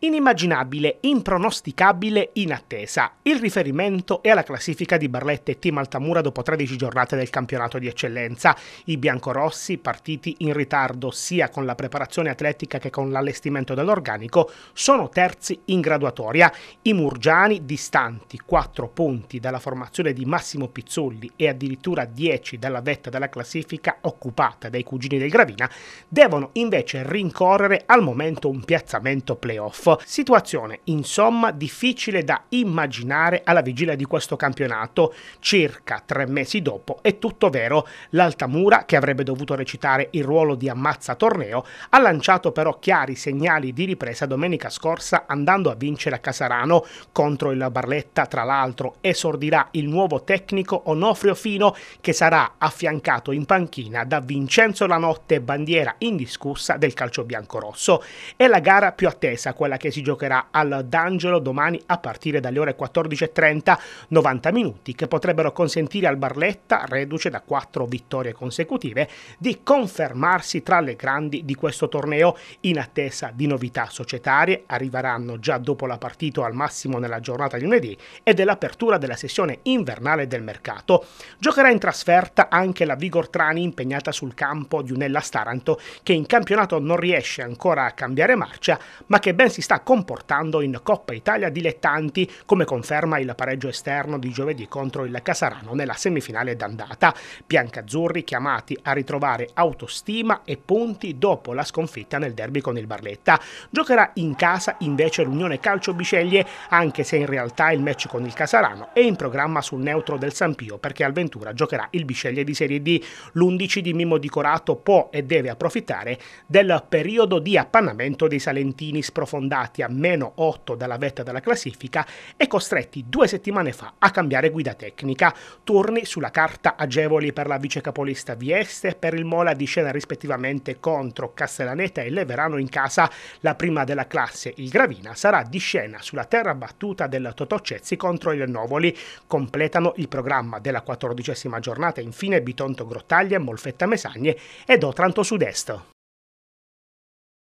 Inimmaginabile, impronosticabile, inattesa. Il riferimento è alla classifica di Barletta e Team Altamura dopo 13 giornate del campionato di eccellenza. I biancorossi, partiti in ritardo sia con la preparazione atletica che con l'allestimento dell'organico, sono terzi in graduatoria. I murgiani, distanti 4 punti dalla formazione di Massimo Pizzulli e addirittura 10 dalla vetta della classifica occupata dai cugini del Gravina, devono invece rincorrere al momento un piazzamento playoff playoff. Situazione insomma difficile da immaginare alla vigilia di questo campionato. Circa tre mesi dopo è tutto vero, l'Altamura, che avrebbe dovuto recitare il ruolo di ammazza torneo, ha lanciato però chiari segnali di ripresa domenica scorsa andando a vincere a Casarano contro il Barletta. Tra l'altro esordirà il nuovo tecnico Onofrio Fino che sarà affiancato in panchina da Vincenzo Lanotte, bandiera indiscussa del calcio biancorosso. È la gara più attesa, quella che si giocherà al D'Angelo domani a partire dalle ore 14.30, 90 minuti che potrebbero consentire al Barletta, reduce da quattro vittorie consecutive, di confermarsi tra le grandi di questo torneo in attesa di novità societarie, arriveranno già dopo la partita al massimo nella giornata di lunedì e dell'apertura della sessione invernale del mercato. Giocherà in trasferta anche la Vigortrani impegnata sul campo di Unella Staranto che in campionato non riesce ancora a cambiare marcia ma che ben si sta comportando in Coppa Italia dilettanti, come conferma il pareggio esterno di giovedì contro il Casarano nella semifinale d'andata. Biancazzurri chiamati a ritrovare autostima e punti dopo la sconfitta nel derby con il Barletta. Giocherà in casa invece l'Unione Calcio Biceglie, anche se in realtà il match con il Casarano è in programma sul neutro del San Pio perché al Ventura giocherà il Biceglie di Serie D. L'11 di Mimmo Di Corato può e deve approfittare del periodo di appannamento dei Salentini sprofondati calati a meno 8 dalla vetta della classifica e costretti due settimane fa a cambiare guida tecnica. Turni sulla carta agevoli per la vice capolista Vieste e per il Mola di scena rispettivamente contro Castellaneta e Leverano in casa. La prima della classe, il Gravina, sarà di scena sulla terra battuta del Totocezzi contro il Novoli. Completano il programma della quattordicesima giornata infine Bitonto Grottaglia, Molfetta Mesagne ed Otranto Sud-Est.